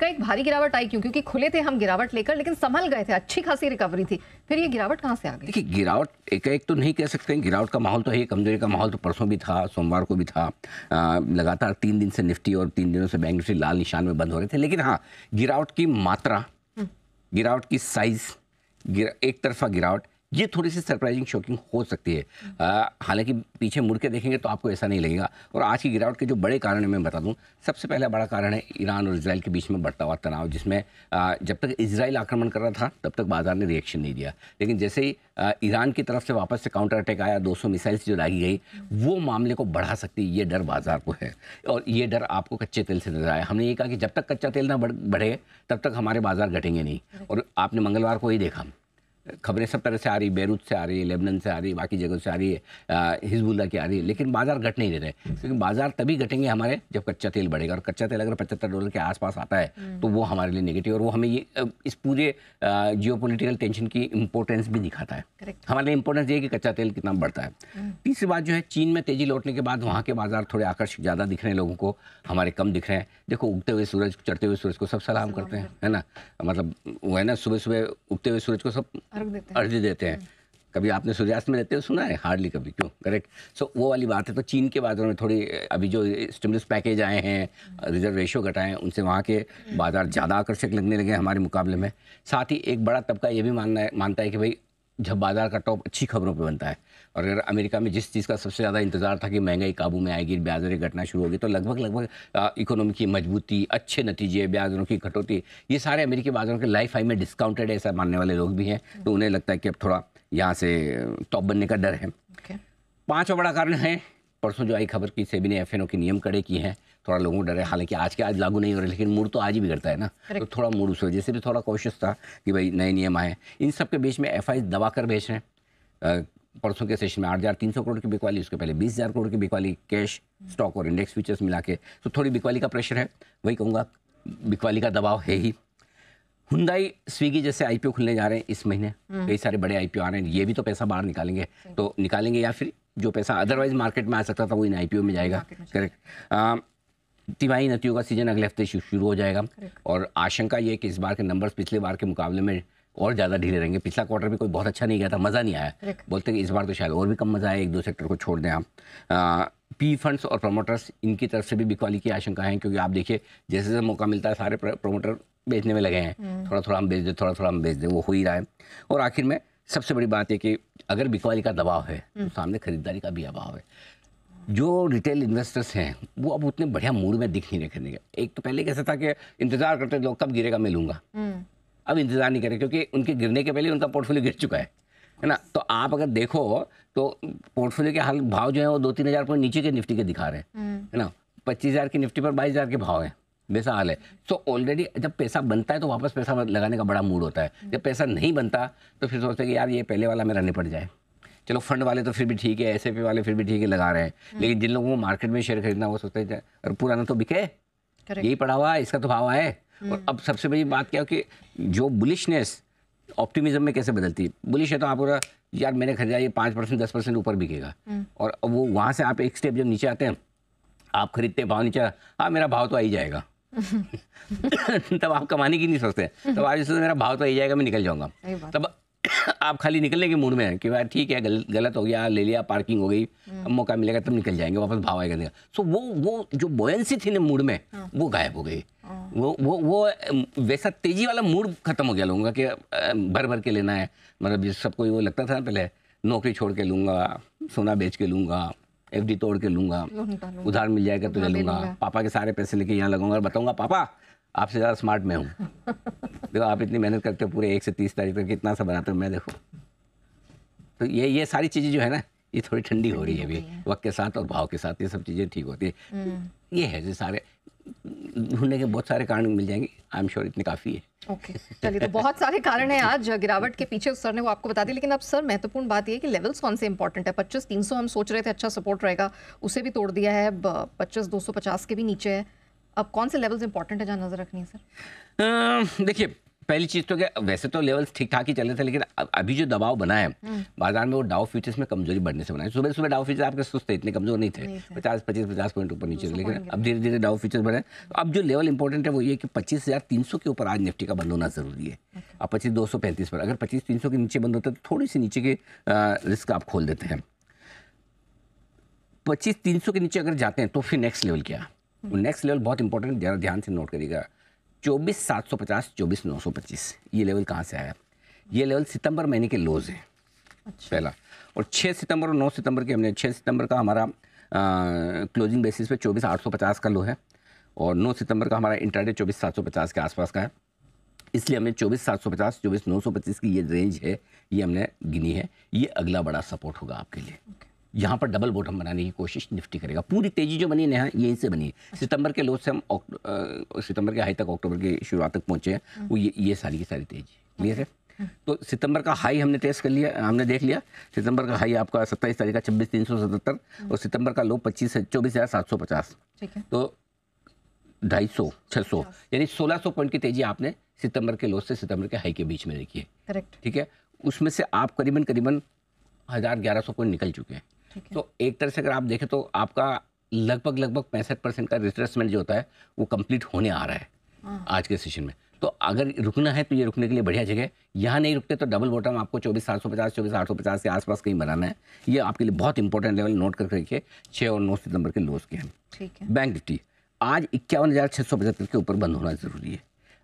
का एक भारी गिरावट आई क्यों क्योंकि खुले थे हम गिरावट लेकर लेकिन संभल गए थे अच्छी खासी रिकवरी थी फिर ये गिरावट कहाँ से आ गई देखिए गिरावट एक एक तो नहीं कह सकते गिरावट का माहौल तो है कमजोरी का माहौल तो परसों भी था सोमवार को भी था लगातार तीन दिन से निफ्टी और तीन दिनों से बैंक निफ्टी लाल निशान में बंद हो रहे थे लेकिन हाँ गिरावट की मात्रा हम्म। गिरावट की साइज गिरा, एक तरफा गिरावट ये थोड़ी सी सरप्राइजिंग शॉकिंग हो सकती है हालांकि पीछे मुड़ के देखेंगे तो आपको ऐसा नहीं लगेगा और आज की गिरावट के जो बड़े कारण मैं बता दूँ सबसे पहला बड़ा कारण है ईरान और इसराइल के बीच में बढ़ता हुआ तनाव जिसमें जब तक इसराइल आक्रमण कर रहा था तब तक बाजार ने रिएक्शन नहीं दिया लेकिन जैसे ही ईरान की तरफ से वापस से काउंटर अटैक आया 200 मिसाइल्स जो लागी गई वो मामले को बढ़ा सकती है ये डर बाजार को है और ये डर आपको कच्चे तेल से नजर आया हमने ये कहा कि जब तक कच्चा तेल ना बढ़े तब तक हमारे बाजार घटेंगे नहीं और आपने मंगलवार को ही देखा खबरें सब तरह से आ रही बैरूत से आ रही है लेबनन से आ रही है बाकी जगह से आ रही है हिजबुल्ला की आ रही है लेकिन बाजार घट नहीं दे रहे क्योंकि बाजार तभी घटेंगे हमारे जब कच्चा तेल बढ़ेगा और कच्चा तेल अगर पचहत्तर डॉलर के आसपास आता है हम्म। तो वो हमारे लिए निगेटिव और वो हमें ये इस पूरे जियो टेंशन की इम्पोर्टेंस भी दिखाता है हमारे लिए इम्पोर्टेंस ये कि कच्चा तेल कितना बढ़ता है हम्म। तीसरी बात जो है चीन में तेजी लौटने के बाद वहाँ के बाजार थोड़े आकर्षक ज़्यादा दिख रहे हैं लोगों को हमारे कम दिख रहे हैं देखो उगते हुए सूरज चढ़ते हुए सूरज को सब सलाम करते हैं है ना मतलब वो है ना सुबह सुबह उगते हुए सूरज को सब अर्घ देते हैं देते हैं कभी आपने सूर्यास्त में रहते हो सुना है हार्डली कभी क्यों करेक्ट सो so, वो वाली बात है तो चीन के बाज़ारों में थोड़ी अभी जो स्टिमुलस पैकेज आए हैं रिजर्व रेशो घटाए हैं उनसे वहाँ के बाज़ार ज़्यादा आकर्षक लगने लगे हमारे मुकाबले में साथ ही एक बड़ा तबका ये भी मानना है मानता है कि भाई जब बाजार का टॉप अच्छी खबरों पे बनता है और अगर अमेरिका में जिस चीज़ का सबसे ज़्यादा इंतजार था कि महंगाई काबू में आएगी ब्याज दरें घटना शुरू होगी तो लगभग लगभग इकोनॉमी की मजबूती अच्छे नतीजे ब्याज दरों की कटौती ये सारे अमेरिकी बाजारों के लाइफ आई में डिस्काउंटेड ऐसा मानने वाले लोग भी हैं तो उन्हें लगता है कि अब थोड़ा यहाँ से टॉप बनने का डर है पाँचवा बड़ा कारण है परसों जो आई खबर की सेबी ने एफ के नियम कड़े किए हैं थोड़ा लोगों को डर है हालांकि आज के आज लागू नहीं हो रहे लेकिन मूड तो आज ही बिगड़ता है ना तो थोड़ा मूड उस वजह से भी थोड़ा कोशिश था कि भाई नए नियम आए इन सब के बीच में एफ दबा कर भेज रहे हैं परसों के सेशन में आठ हज़ार तीन सौ करोड़ की बिकवाली उसके पहले बीस हज़ार करोड़ की बिकवाली कैश स्टॉक और इंडेक्स फीचर्स मिला के तो थोड़ी बिकवाली का प्रेशर है वही कहूँगा बिकवाली का दबाव है ही हुंदाई स्विगी जैसे आईपीओ खुलने जा रहे हैं इस महीने हम्म। कई सारे बड़े आईपीओ आ रहे हैं ये भी तो पैसा बाहर निकालेंगे तो निकालेंगे या फिर जो पैसा अदरवाइज मार्केट में आ सकता था वो इन आईपीओ में जाएगा करेक्ट um, तिमाही नतियों का सीजन अगले हफ्ते शुरू हो जाएगा और आशंका ये कि इस बार के नंबर्स पिछले बार के मुकाबले में और ज़्यादा ढीले रहेंगे पिछला क्वार्टर भी कोई बहुत अच्छा नहीं गया था मज़ा नहीं आया बोलते कि इस बार तो शायद और भी कम मज़ा आया एक दो सेक्टर को छोड़ दें आप पी uh, फंड्स और प्रमोटर्स इनकी तरफ से भी बिकवाली की आशंका है क्योंकि आप देखिए जैसे जैसे मौका मिलता है सारे प्रमोटर बेचने में लगे हैं हम्म। थोड़ा थोड़ा हम बेच दें थोड़ा थोड़ा हम बेच दें वो हो ही रहा है और आखिर में सबसे बड़ी बात है कि अगर बिकवाली का दबाव है तो हम्म। सामने खरीदारी का भी अभाव है जो रिटेल इन्वेस्टर्स हैं वो अब उतने बढ़िया मूड में दिख नहीं रहे खरीदने का एक तो पहले कैसा था कि इंतजार करते लोग कब गिरेगा मैं लूंगा हम्म। अब इंतजार नहीं करें क्योंकि उनके गिरने के पहले उनका पोर्टफोलियो गिर चुका है है ना तो आप अगर देखो तो पोर्टफोलियो के हाल भाव जो है वो दो तीन हज़ार पॉइंट नीचे के निफ्टी के दिखा रहे हैं हम्म। है ना पच्चीस हज़ार की निफ्टी पर बाईस हज़ार के भाव है मिसाल हाल है तो ऑलरेडी जब पैसा बनता है तो वापस पैसा लगाने का बड़ा मूड होता है जब पैसा नहीं बनता तो फिर सोचते हैं कि यार ये पहले वाला मेरा निपट जाए चलो फंड वाले तो फिर भी ठीक है एस वाले फिर भी ठीक है लगा रहे हैं हम्म। लेकिन जिन लोगों को मार्केट में शेयर खरीदना वो सोचते हैं और पुराना तो बिके यही पड़ा हुआ है इसका तो भाव आए हम्म। और अब सबसे बड़ी बात क्या हो कि जो बुलिशनेस ऑप्टिमिज्म में कैसे बदलती है बुलिश है तो आप बोला यार मैंने खरीदा ये पाँच परसेंट दस परसेंट ऊपर बिकेगा हम्म। और वो वहाँ से आप एक स्टेप जब नीचे आते हैं आप खरीदते भाव नीचे हाँ मेरा भाव तो आ ही जाएगा तब आप कमाने की नहीं सोचते तब आज इससे मेरा भाव तो यही जाएगा मैं निकल जाऊंगा तब आप खाली निकलने के मूड में हैं कि भाई ठीक है गल, गलत हो गया ले लिया पार्किंग हो गई हम्म। अब मौका मिलेगा तब निकल जाएंगे वापस भाव आएगा देगा सो so, वो वो जो बोयंसी थी ना मूड में हाँ। वो गायब हो गई हाँ। वो वो वो वैसा तेजी वाला मूड खत्म हो गया लूंगा कि भर भर के लेना है मतलब जिस सबको वो लगता था पहले नौकरी छोड़ के लूँगा सोना बेच के लूँगा एफ तोड़ के लूंगा उधार मिल जाएगा तो ले लूंगा पापा के सारे पैसे लेके यहाँ लगाऊंगा और बताऊंगा पापा आपसे ज़्यादा स्मार्ट मैं हूँ देखो आप इतनी मेहनत करते हो पूरे एक से तीस तारीख तक कितना सा बनाते हो मैं देखो तो ये ये सारी चीज़ें जो है ना ये थोड़ी ठंडी हो रही है अभी वक्त के साथ और भाव के साथ ये सब चीज़ें ठीक होती हम्म। है ये है जो सारे ढूंढने के बहुत सारे कारण मिल जाएंगे आई एम श्योर इतने काफ़ी है ओके okay. चलिए तो बहुत सारे कारण हैं आज गिरावट के पीछे सर ने वो आपको बता दी लेकिन अब सर महत्वपूर्ण बात यह कि लेवल्स कौन से इंपॉर्टेंट है पच्चीस तीन सौ हम सोच रहे थे अच्छा सपोर्ट रहेगा उसे भी तोड़ दिया है पच्चीस दो सौ पचास के भी नीचे है अब कौन से लेवल्स इंपॉर्टेंट है जहाँ नजर रखनी है सर देखिए पहली चीज़ तो क्या वैसे तो लेवल्स ठीक ठाक ही चल रहे थे लेकिन अभी जो दबाव बना है हम्म। बाजार में वो डाउ फ्यूचर्स में कमजोरी बढ़ने से बना है सुबह सुबह डाउ फ्यूचर आपके सुस्त थे इतने कमजोर नहीं थे पचास पच्चीस पचास पॉइंट ऊपर नीचे लेकिन अब धीरे धीरे डाउ फ्यूचर्स बढ़े तो अब जो लेवल इंपॉर्टेंट है वो ये कि पच्चीस हज़ार तीन सौ के ऊपर आज निफ्टी का बंद होना ज़रूरी है अच्छा। अब पच्चीस दो सौ पैंतीस पर अगर पच्चीस तीन सौ के नीचे बंद होता है तो थोड़ी सी नीचे के रिस्क आप खोल देते हैं पच्चीस तीन सौ के नीचे अगर जाते हैं तो फिर नेक्स्ट लेवल क्या नेक्स्ट हम्म। लेवल बहुत इंपॉर्टेंट ध्यान से नोट करिएगा चौबीस सात सौ पचास चौबीस नौ सौ पच्चीस ये लेवल कहाँ से आया ये लेवल सितंबर महीने के लोज है अच्छा। पहला और 6 सितंबर और 9 सितंबर के हमने 6 सितंबर का हमारा क्लोजिंग बेसिस पे चौबीस आठ सौ पचास का लो है और 9 सितंबर का हमारा इंटरडे चौबीस सात सौ पचास के आसपास का है इसलिए हमने चौबीस सात सौ पचास चौबीस नौ सौ पच्चीस की ये रेंज है ये हमने गिनी है ये अगला बड़ा सपोर्ट होगा आपके लिए okay. यहाँ पर डबल बॉटम बनाने की कोशिश निफ्टी करेगा पूरी तेजी जो बनी है यहीं से बनी है सितंबर के लो से हम सितंबर के हाई तक अक्टूबर की शुरुआत तक पहुँचे हैं हम्म। वो ये ये सारी की सारी तेजी क्लियर है हम्म। तो सितंबर का हाई हमने टेस्ट कर लिया हमने देख लिया सितंबर का हाई आपका सत्ताईस तारीख का छब्बीस तीन सौ सतहत्तर हम्म। और सितंबर का लो पच्चीस चौबीस हज़ार सात सौ पचास तो ढाई सौ छः सौ अच्छा। यानी सोलह सौ पॉइंट की तेजी आपने सितंबर के लो से सितंबर के हाई के बीच में देखी है करेक्ट ठीक है उसमें से आप करीबन करीबन हज़ार ग्यारह सौ पॉइंट निकल चुके हैं तो एक तरह से अगर आप देखें तो आपका लगभग लगभग पैंसठ परसेंट का रिट्रेसमेंट जो होता है वो कंप्लीट होने आ रहा है हाँ। आज के सेशन में तो अगर रुकना है तो ये रुकने के लिए बढ़िया जगह यहाँ नहीं रुकते तो डबल बॉटम आपको चौबीस सात सौ पचास चौबीस आठ सौ पचास के आसपास कहीं बनाना है ये आपके लिए बहुत इंपॉर्टेंट लेवल नोट करके रखिए छः और नौ सितंबर के लोज के हैं बैंक निफ्टी आज इक्यावन हज़ार छः सौ पचहत्तर के ऊपर बंद होना ज़रूरी है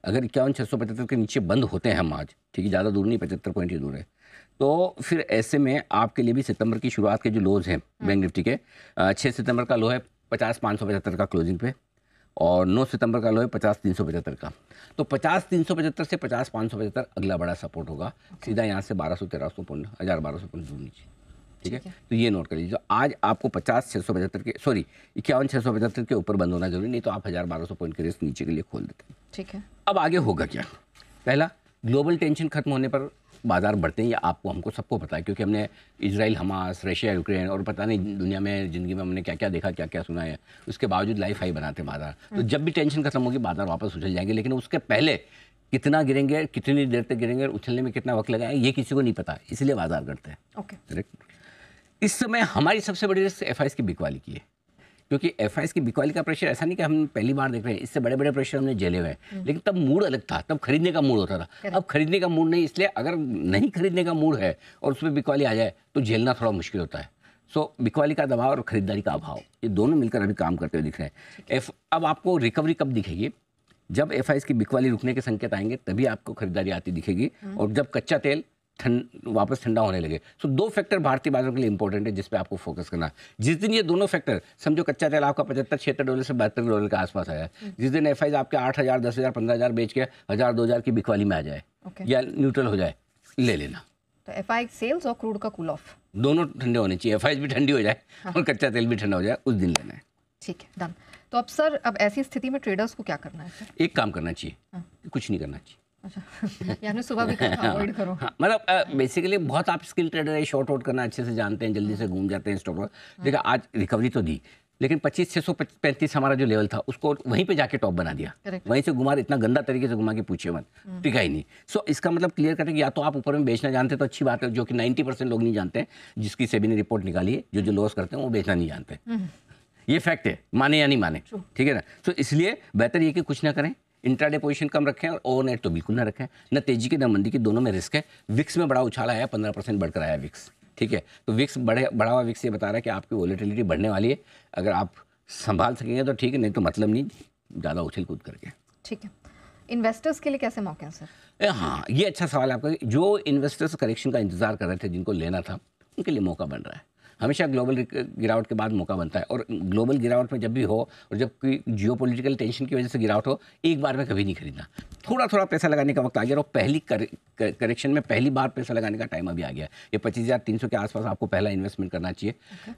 अगर इक्यावन छः सौ पचहत्तर के नीचे बंद होते हैं हम आज ठीक है ज़्यादा दूर नहीं पचहत्तर पॉइंट ही दूर है तो फिर ऐसे में आपके लिए भी सितंबर की शुरुआत के जो लोज हैं हम्म। बैंक निफ्टी के छः सितंबर का लो है पचास पाँच सौ पचहत्तर का क्लोजिंग पे और नौ सितंबर का लो है पचास तीन सौ पचहत्तर का तो पचास तीन सौ पचहत्तर से पचास पाँच सौ पचहत्तर अगला बड़ा सपोर्ट होगा सीधा यहाँ से बारह सौ तेरह सौ पंद्रह हज़ार बारह सौ पंद्रह नीचे ठीक है तो ये नोट कर लीजिए आज आपको पचास छः सौ पचहत्तर के सॉरी इक्यावन छः सौ पचहत्तर के ऊपर बंद होना जरूरी नहीं तो आप हज़ार बारह सौ पॉइंट के रेस नीचे के लिए खोल देते हैं ठीक है अब आगे होगा क्या पहला ग्लोबल टेंशन खत्म होने पर बाज़ार बढ़ते हैं ये आपको हमको सबको पता है क्योंकि हमने इसराइल हमास रशिया यूक्रेन और पता नहीं दुनिया में ज़िंदगी में हमने क्या क्या देखा क्या क्या सुना है उसके बावजूद लाइफ हाई बनाते हैं बाज़ार तो हम्म। जब भी टेंशन खत्म होगी बाज़ार वापस उछल जाएंगे लेकिन उसके पहले कितना गिरेंगे कितनी देर तक गिरेंगे उछलने में कितना वक्त लगाएंगे ये किसी को नहीं पता इसलिए बाज़ार करते हैं ओके इस समय हमारी सबसे बड़ी रिस्क एफ की बिकवाली की है क्योंकि एफ की बिकवाली का प्रेशर ऐसा नहीं कि हम पहली बार देख रहे हैं इससे बड़े बड़े प्रेशर हमने झेले हुए हैं हम्म। लेकिन तब मूड अलग था तब खरीदने का मूड होता था अब खरीदने का मूड नहीं इसलिए अगर नहीं खरीदने का मूड है और उसमें बिकवाली आ जाए तो झेलना थोड़ा मुश्किल होता है सो बिकवाली का दबाव और खरीदारी का अभाव ये दोनों मिलकर अभी काम करते हुए दिख रहे हैं एफ अब आपको रिकवरी कब दिखेगी जब एफ की बिकवाली रुकने के संकेत आएंगे तभी आपको खरीदारी आती दिखेगी हम्म। और जब कच्चा तेल वापस ठंडा होने लगे सो so, दो फैक्टर भारतीय बाजार के लिए इंपॉर्टेंट है जिस पे आपको फोकस करना जिस दिन ये दोनों फैक्टर समझो कच्चा तेल आपका पचहत्तर छिहत्तर डॉलर से बहत्तर डॉलर के आसपास आया हम्म। जिस दिन एफ आपके आठ हज़ार दस हज़ार पंद्रह हज़ार बेच के हज़ार दो हज़ार की बिकवाली में आ जाए okay. या न्यूट्रल हो जाए ले लेना तो एफ आई सेल्स और क्रूड का कूल ऑफ दोनों ठंडे होने चाहिए एफ भी ठंडी हो जाए हाँ। और कच्चा तेल भी ठंडा हो जाए उस दिन लेना है ठीक है डन तो अब सर अब ऐसी स्थिति में ट्रेडर्स को क्या करना है एक काम करना चाहिए हाँ। कुछ नहीं करना चाहिए अच्छा सुबह भी हाँ। हाँ, मतलब बेसिकली बहुत आप स्किल ट्रेडर है शॉर्ट आउट करना अच्छे से जानते हैं जल्दी से घूम जाते हैं स्टॉक हाँ। देखिए आज रिकवरी तो दी लेकिन पच्चीस छः सौ पैंतीस हमारा जो लेवल था उसको वहीं पे जाके टॉप बना दिया वहीं से घुमा इतना गंदा तरीके से घुमा के पूछे मत टिका हम्म। ही नहीं सो so, इसका मतलब क्लियर कि या तो आप ऊपर में बेचना जानते तो अच्छी बात है जो कि नाइन्टी परसेंट लोग नहीं जानते जिसकी सेबी ने रिपोर्ट निकाली है जो जो लॉस करते हैं वो बेचना नहीं जानते हम्म। ये फैक्ट है माने या नहीं माने ठीक है ना सो इसलिए बेहतर ये कि कुछ ना करें इंट्राडे पोजीशन कम रखें और नाइट तो बिल्कुल ना रखें न तेजी की न मंदी की दोनों में रिस्क है विक्स में बड़ा उछाल आया पंद्रह परसेंट बढ़कर आया विक्स ठीक है तो विक्स बढ़े बढ़ा हुआ विक्स ये बता रहा है कि आपकी वॉलीटिलिटी बढ़ने वाली है अगर आप संभाल सकेंगे तो ठीक है नहीं तो मतलब नहीं ज़्यादा उछल कूद करके ठीक है इन्वेस्टर्स के लिए कैसे मौके हैं सर हाँ ये अच्छा सवाल है आपका जो इन्वेस्टर्स करेक्शन का इंतज़ार कर रहे थे जिनको लेना था उनके लिए मौका बन रहा है हमेशा ग्लोबल गिरावट के बाद मौका बनता है और ग्लोबल गिरावट में जब भी हो और जब कोई जियो टेंशन की वजह से गिरावट हो एक बार में कभी नहीं खरीदना थोड़ा थोड़ा पैसा लगाने का वक्त आ गया और पहली करेक्शन में पहली बार पैसा लगाने का टाइम अभी आ गया ये पच्चीस हज़ार तीन सौ के आसपास आपको पहला इन्वेस्टमेंट करना चाहिए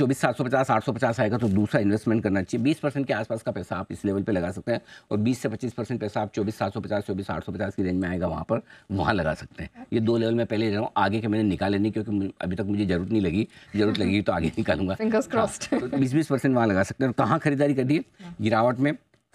चौबीस सात सौ पचास आठ सौ पचास आएगा तो दूसरा इन्वेस्टमेंट करना चाहिए बीस परसेंट के आसपास का पैसा आप इस लेवल पर लगा सकते हैं और बीस से पच्चीस परसेंट पैसा आप चौबीस सात सौ पचास चौबीस आठ सौ पचास की रेंज में आएगा वहाँ पर वहाँ लगा सकते हैं ये दो लेवल में पहले ले रहा हूँ आगे के मैंने निकाले नहीं क्योंकि अभी तक मुझे जरूरत नहीं लगी जरूरत हम्म, लगेगी हम्म। तो आगे निकालूंगा हाँ, तो बीस बीस परसेंट वहाँ लगा सकते हैं कहाँ खरीदारी करनी है हाँ। गिरावट में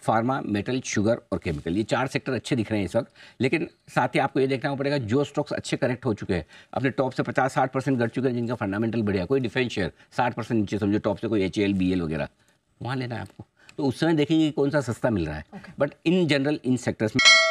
फार्मा मेटल शुगर और केमिकल ये चार सेक्टर अच्छे दिख रहे हैं इस वक्त लेकिन साथ ही आपको ये देखना पड़ेगा जो स्टॉक्स अच्छे करेक्ट हो चुके हैं अपने टॉप से 50-60 परसेंट घट चुके हैं जिनका फंडामेंटल बढ़िया कोई डिफेंस शेयर साठ परसेंट नीचे समझो टॉप से कोई एच एल बी एल वगैरह वहाँ लेना है आपको तो उस समय देखेंगे कौन सा सस्ता मिल रहा है but in general in sectors में